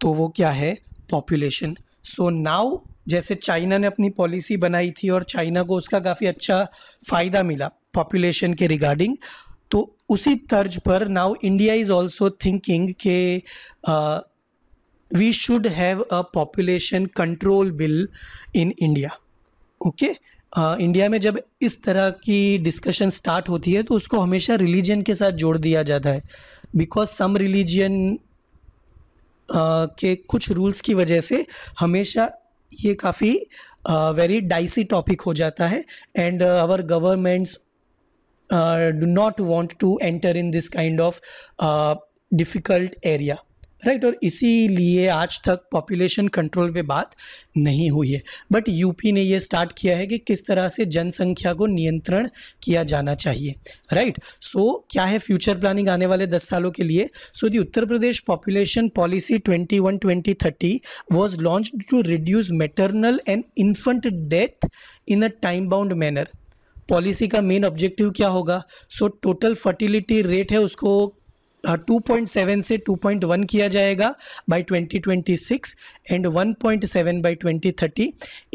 तो वो क्या है पॉपुलेशन सो नाउ जैसे चाइना ने अपनी पॉलिसी बनाई थी और चाइना को उसका काफ़ी अच्छा फ़ायदा मिला पॉपुलेशन के रिगार्डिंग तो उसी तर्ज पर now India is also thinking के we should have a population control bill in India okay India में जब इस तरह की डिस्कशन स्टार्ट होती है तो उसको हमेशा रिलीजन के साथ जोड़ दिया जाता है बिकॉज सम रिलीजन के कुछ रूल्स की वजह से हमेशा ये काफ़ी वेरी डाइसी टॉपिक हो जाता है and our governments Uh, do not want to enter in this kind of difficult area right और इसीलिए आज तक पॉपुलेशन कंट्रोल पे बात नहीं हुई है बट यूपी ने ये स्टार्ट किया है कि किस तरह से जनसंख्या को नियंत्रण किया जाना चाहिए राइट right? सो so, क्या है फ्यूचर प्लानिंग आने वाले दस सालों के लिए so the Uttar Pradesh population policy twenty one twenty thirty was launch to reduce maternal and infant death in a time bound manner policy का मेन ऑब्जेक्टिव क्या होगा सो टोटल फर्टिलिटी रेट है उसको 2.7 uh, से 2.1 किया जाएगा by 2026 and 1.7 by 2030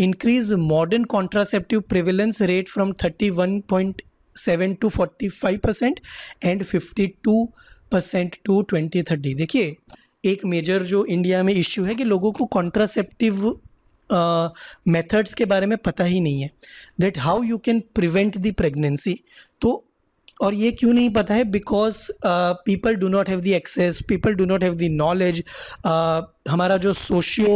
increase modern contraceptive prevalence rate from 31.7 to 45 percent and 52 percent to 2030 देखिए एक मेजर जो इंडिया में इश्यू है कि लोगों को कॉन्ट्रासेप्टिव मेथड्स uh, के बारे में पता ही नहीं है that how you can prevent the pregnancy तो और ये क्यों नहीं पता है because people do not have the access people do not have the knowledge हमारा जो सोशियो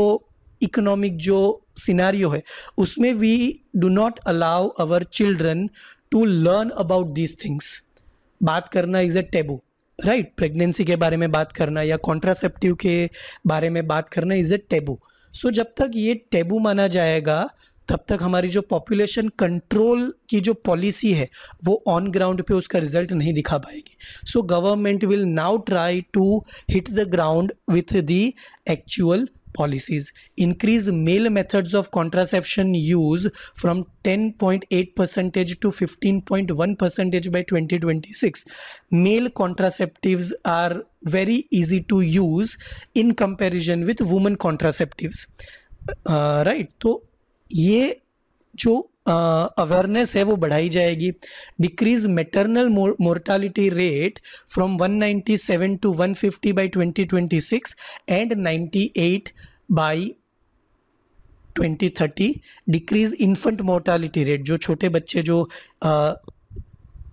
इकोनॉमिक जो सिनारियो है उसमें we do not allow our children to learn about these things बात करना is a taboo right pregnancy के बारे में बात करना या कॉन्ट्रासेप्टिव के बारे में बात करना इज़ अ टेबू सो जब तक ये टेबू माना जाएगा तब तक हमारी जो पॉपुलेशन कंट्रोल की जो पॉलिसी है वो ऑन ग्राउंड पे उसका रिजल्ट नहीं दिखा पाएगी so government will now try to hit the ground with the actual policies, increase male methods of contraception use from 10.8 percentage to 15.1 percentage by 2026. Male contraceptives are very easy to use in comparison with women contraceptives. Right uh, right, तो ये जो awareness है वो बढ़ाई जाएगी decrease maternal mortality rate from 197 to 150 by 2026 and 98 by 2030 decrease infant mortality rate जो छोटे बच्चे जो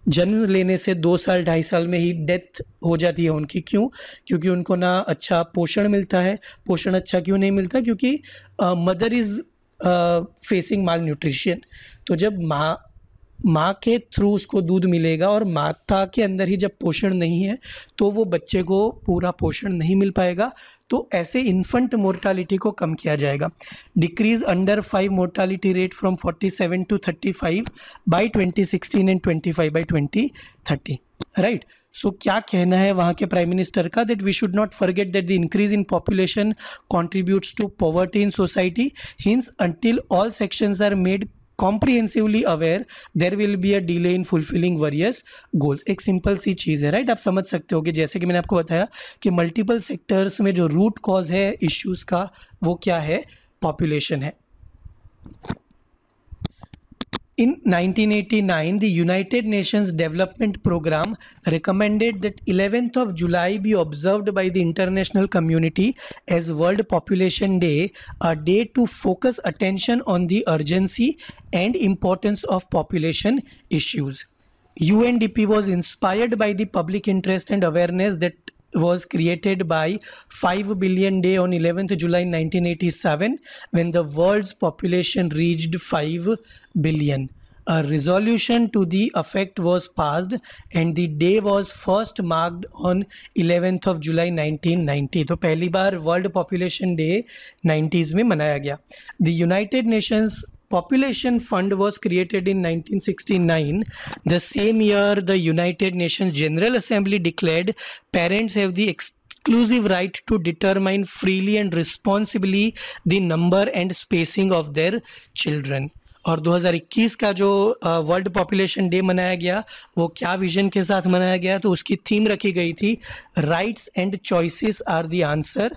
जन्म लेने से दो साल ढाई साल में ही डेथ हो जाती है उनकी क्यों क्योंकि उनको ना अच्छा पोषण मिलता है पोषण अच्छा क्यों नहीं मिलता क्योंकि mother is facing malnutrition तो जब माँ माँ के थ्रू उसको दूध मिलेगा और माता के अंदर ही जब पोषण नहीं है तो वो बच्चे को पूरा पोषण नहीं मिल पाएगा तो ऐसे इन्फेंट मोर्टालिटी को कम किया जाएगा decrease under five mortality rate from 47 to 35 by 2016 and 25 by 2030 right so क्या कहना है वहाँ के प्राइम मिनिस्टर का that we should not forget that the increase in population contributes to poverty in society hence until all sections are made comprehensively aware there will be a delay in fulfilling various goals एक simple सी चीज़ है right आप समझ सकते हो कि जैसे कि मैंने आपको बताया कि मल्टीपल सेक्टर्स में जो रूट कॉज है इश्यूज़ का वो क्या है पॉपुलेशन है In 1989, the United Nations Development Programme recommended that 11th of July be observed by the international community as World Population Day, a day to focus attention on the urgency and importance of population issues. UNDP was inspired by the public interest and awareness that was created by 5 billion day on 11th July 1987 when the world's population reached 5 billion. A resolution to the effect was passed and the day was first marked on 11th of July 1990. So, पहली बार World Population Day 90s में मनाया गया The United Nations. Population Fund was created in 1969. The same year, the United Nations General Assembly declared parents have the exclusive right to determine freely and responsibly the number and spacing of their children. और 2021 का जो world population day मनाया गया वो क्या vision के साथ मनाया गया तो उसकी थीम रखी गई थी rights and choices are the answer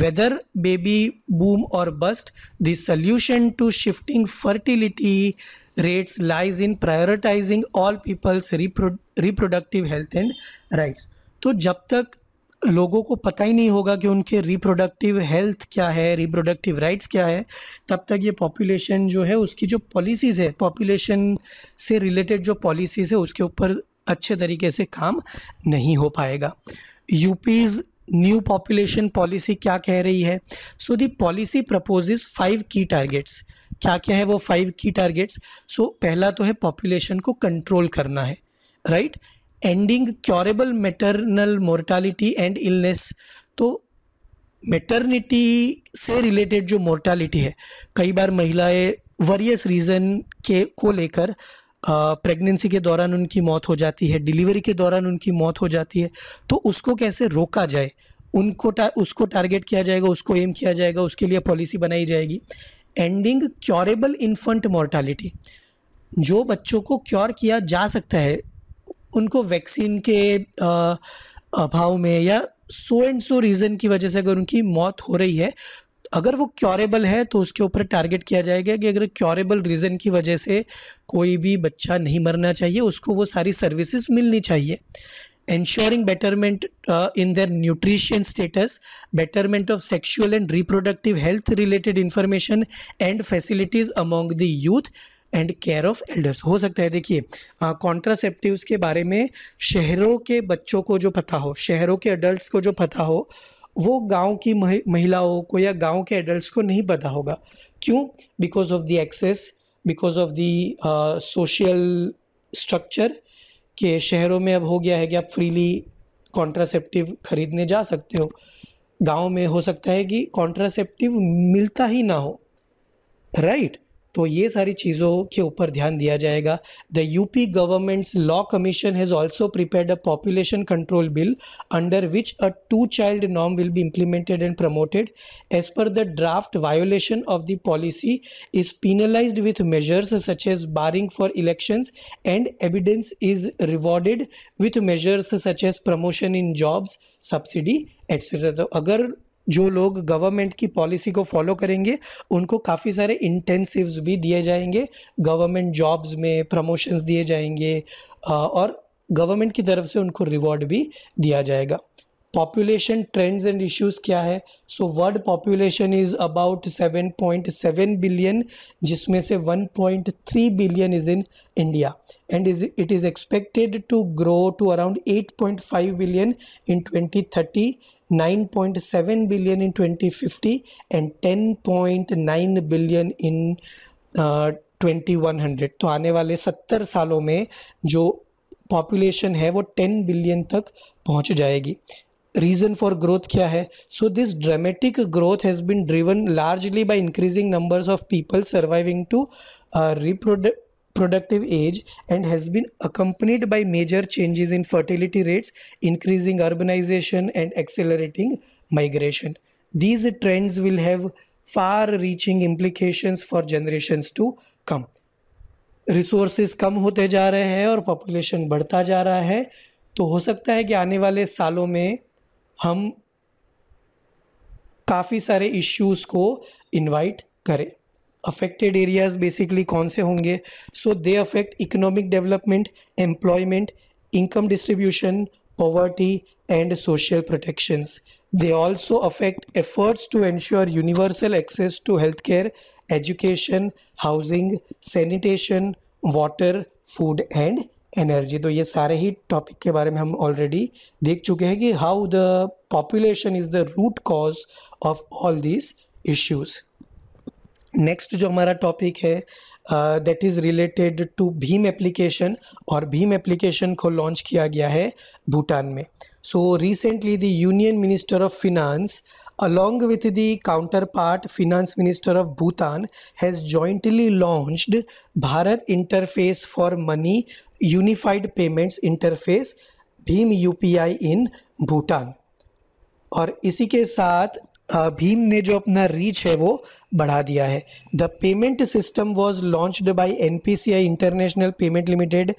whether baby boom or bust, the solution to shifting fertility rates lies in prioritizing all people's repro- reproductive health and rights. तो जब तक लोगों को पता ही नहीं होगा कि उनके रिप्रोडक्टिव हेल्थ क्या है रिप्रोडक्टिव राइट्स क्या है तब तक ये पॉपुलेशन जो है उसकी जो पॉलिसीज़ है पॉपुलेशन से रिलेटेड जो पॉलिसीज़ है उसके ऊपर अच्छे तरीके से काम नहीं हो पाएगा यूपीज़ न्यू पॉपुलेशन पॉलिसी क्या कह रही है so the policy proposes five की टारगेट्स क्या क्या है वो फाइव की टारगेट्स सो पहला तो है पॉपुलेशन को कंट्रोल करना है right ending curable maternal mortality and illness तो मेटर्निटी से रिलेटेड जो मोर्टालिटी है कई बार महिलाएं वरियस रीज़न के को लेकर प्रेगनेंसी के दौरान उनकी मौत हो जाती है डिलीवरी के दौरान उनकी मौत हो जाती है तो उसको कैसे रोका जाए उनको टा, उसको टारगेट किया जाएगा उसको एम किया जाएगा उसके लिए पॉलिसी बनाई जाएगी एंडिंग क्योरेबल इन्फंट मॉर्टालिटी जो बच्चों को क्योर किया जा सकता है उनको वैक्सीन के अभाव में या सो एंड सो रीज़न की वजह से अगर उनकी मौत हो रही है अगर वो क्योरेबल है तो उसके ऊपर टारगेट किया जाएगा कि अगर क्योरेबल रीज़न की वजह से कोई भी बच्चा नहीं मरना चाहिए उसको वो सारी सर्विसेज मिलनी चाहिए ensuring betterment in their nutrition status betterment of sexual and reproductive health related information and facilities among the youth and care of elders हो सकता है देखिए कॉन्ट्रासेप्टिव्स uh, के बारे में शहरों के बच्चों को जो पता हो शहरों के अडल्ट को जो पता हो वो गांव की महिलाओं को या गांव के एडल्ट्स को नहीं पता होगा क्यों because of the access because of the social structure कि शहरों में अब हो गया है कि आप फ्रीली कॉन्ट्रासेप्टिव खरीदने जा सकते हो गांव में हो सकता है कि कॉन्ट्रासेप्टिव मिलता ही ना हो राइट तो ये सारी चीज़ों के ऊपर ध्यान दिया जाएगा the UP government's law commission has also prepared a population control bill under which a two child नॉम will be implemented and promoted as per the draft violation of the policy is penalize with measures such as barring for elections and evidence is rewarded with measures such as promotion in jobs subsidy etcetera तो अगर जो लोग government की policy को follow करेंगे उनको काफ़ी सारे इंटेंसिव्स भी दिए जाएंगे गवर्नमेंट जॉब्स में प्रमोशंस दिए जाएंगे और गवर्नमेंट की तरफ से उनको रिवॉर्ड भी दिया जाएगा पॉपुलेशन ट्रेंड्स एंड इश्यूज क्या है so world population is about 7.7 billion जिसमें से 1.3 billion is in India and is it is expected to grow to around 8.5 billion in 2030 9.7 billion in 2050 and 10.9 billion in twenty one hundred तो आने वाले सत्तर सालों में जो पॉपुलेशन है वो टेन बिलियन तक पहुंच जाएगी रीज़न फॉर ग्रोथ क्या है so this dramatic growth has been driven largely by increasing numbers of people surviving to reproductive productive age and has been accompanied by major changes in fertility rates, increasing urbanization, and accelerating migration. These trends will have far reaching implications for generations to come. Resources कम होते जा रहे हैं और population बढ़ता जा रहा है तो हो सकता है कि आने वाले सालों में हम काफ़ी सारे इश्यूज़ को इनवाइट करें अफेक्टेड एरियाज बेसिकली कौन से होंगे so they affect economic development employment income distribution poverty and social protection they also affect efforts to ensure universal access to health care education housing sanitation water food and energy तो ये सारे ही topic के बारे में हम already देख चुके हैं कि how the population is the root cause of all these issues next जो हमारा टॉपिक है दैट इज़ रिलेटेड टू भीम एप्लीकेशन और भीम एप्लीकेशन को लॉन्च किया गया है भूटान में so recently the union minister of finance along with the counterpart finance minister of Bhutan has jointly launched Bharat interface for money unified payments interface भीम U P I in Bhutan और इसी के साथ भीम ने जो अपना रीच है वो बढ़ा दिया है the payment system was launched C I international payment limited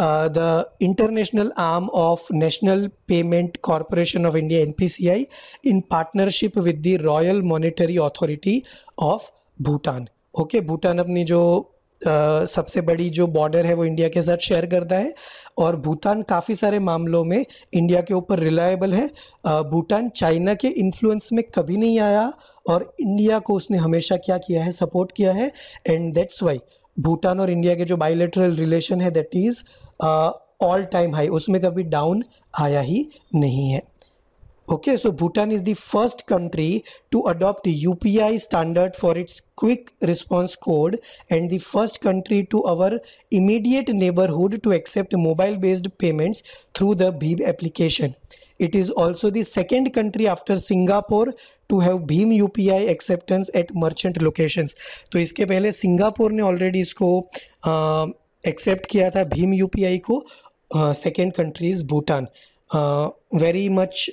the international arm of national payment corporation of India N P C I in partnership with the royal monetary authority of Bhutan okay Bhutan अपनी जो आ, सबसे बड़ी जो border है वो India के साथ share करता है और भूटान काफ़ी सारे मामलों में इंडिया के ऊपर रिलायबल है भूटान चाइना के इन्फ्लुएंस में कभी नहीं आया और इंडिया को उसने हमेशा क्या किया है सपोर्ट किया है एंड दैट्स वाई भूटान और इंडिया के जो बायोलेटरल रिलेशन है that is all time high उसमें कभी डाउन आया ही नहीं है Okay, so Bhutan is the first country to adopt the UPI standard for its quick response code and the first country to our immediate neighborhood to accept mobile based payments through the BHIM application. It is also the second country after Singapore to have BHIM UPI acceptance at merchant locations. Merchant locations तो इसके पहले Singapore ने already इसको accept किया था भीम U P second country is Bhutan. Uh, very much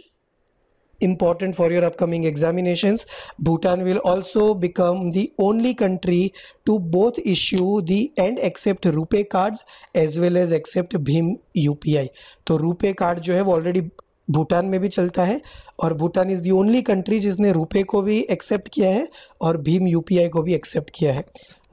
important for your upcoming examinations. Bhutan will also become the only country to both issue the and accept Rupee cards as well as accept Bhim UPI. तो Rupee card jo hai wo already Bhutan में भी चलता है और Bhutan is the only country जिसने रुपए को भी एक्सेप्ट किया है और भीम यूपीआई को भी एक्सेप्ट किया है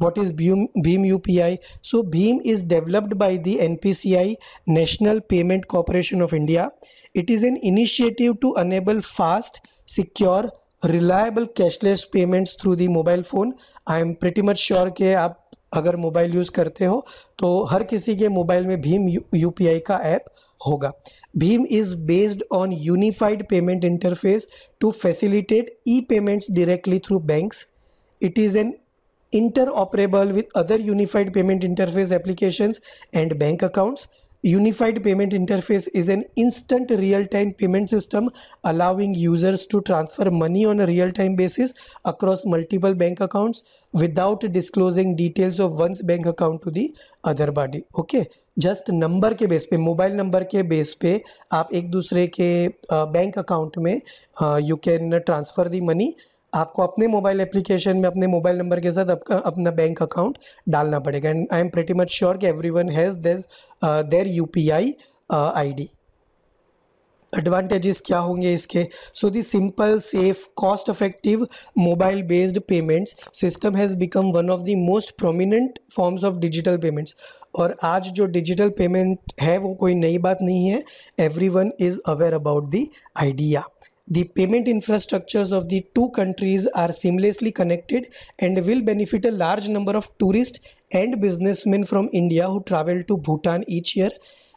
what is Bhim Bhim UPI so Bhim is developed by the NPCI national payment corporation of India It is an initiative to enable fast, secure, reliable cashless payments through the mobile phone. I am pretty much sure कि आप अगर mobile use करते हो तो हर किसी के mobile में Bhim you का ऐप होगा भीम is based on unified payment interface to facilitate e payments directly through banks it is an interoperable with other unified payment interface applications and bank accounts Unified Payment Interface is an instant real-time payment system allowing users to transfer money on a real-time basis across multiple bank accounts without disclosing details of one's bank account to the other party. Okay, just number के base पे mobile number के base पे आप एक दूसरे के bank account में you can transfer the money आपको अपने मोबाइल एप्लीकेशन में अपने मोबाइल नंबर के साथ आपका अपना बैंक अकाउंट डालना पड़ेगा and I am pretty much sure कि everyone has this their U P I I D advantages क्या होंगे इसके so the simple safe cost effective mobile based payments system has become one of the most prominent forms of digital payments और आज जो digital payment है वो कोई नई बात नहीं है everyone is aware about the idea The payment infrastructures of the two countries are seamlessly connected and will benefit a large number of tourists and businessmen from India who travel to Bhutan each year.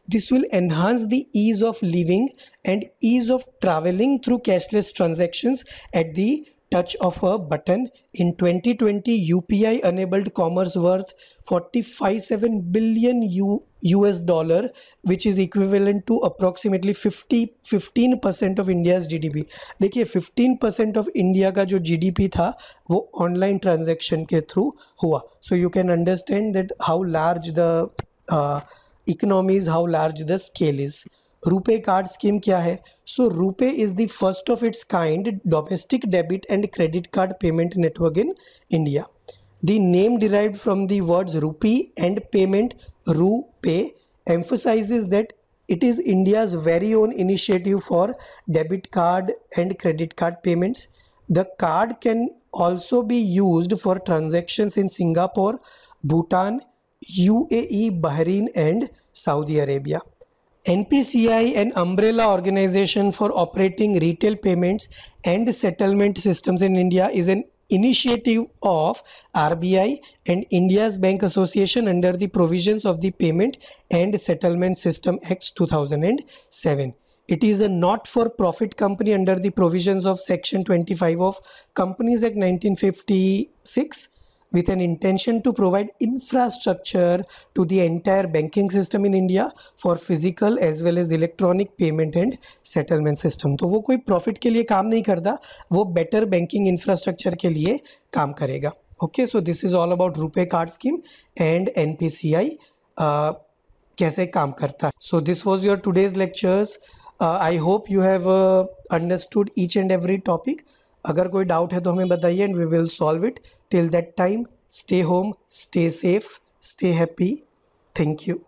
This will enhance the ease of living and ease of traveling through cashless transactions at the touch of a button. In 2020, UPI enabled commerce worth 457 billion U US dollar, which is equivalent to approximately 50 15% of India's GDP. देखिए 15% of India का जो GDP through online transaction के through hua So you can understand that how large the uh, economy is, how large the scale is. RuPay card scheme क्या है so RuPay is the first of its kind domestic debit and credit card payment network in India the name derive from the words rupee and payment RuPay emphasise that it is India's very own initiative for debit card and credit card payments the card can also be use for transaction in Singapore Bhutan U A E Bahrain and Saudi Arabia NPCI, an umbrella organization for operating retail payments and settlement systems in India, is an initiative of RBI and India's Bank Association under the provisions of the Payment and Settlement System Act 2007. It is a not-for-profit company under the provisions of Section 25 of Companies Act 1956 with an intention to provide infrastructure to the entire banking system in India for physical as well as electronic payment and settlement system. तो वो कोई profit के लिए काम नहीं करता वो better banking infrastructure के लिए काम करेगा Okay, so this is all about Rupee Card Scheme and NPCI P C कैसे काम करता So this was your today's lectures. Uh, I hope you have uh, understood each and every topic. अगर कोई doubt है तो हमें बताइए and we will solve it till that time stay home stay safe stay happy thank you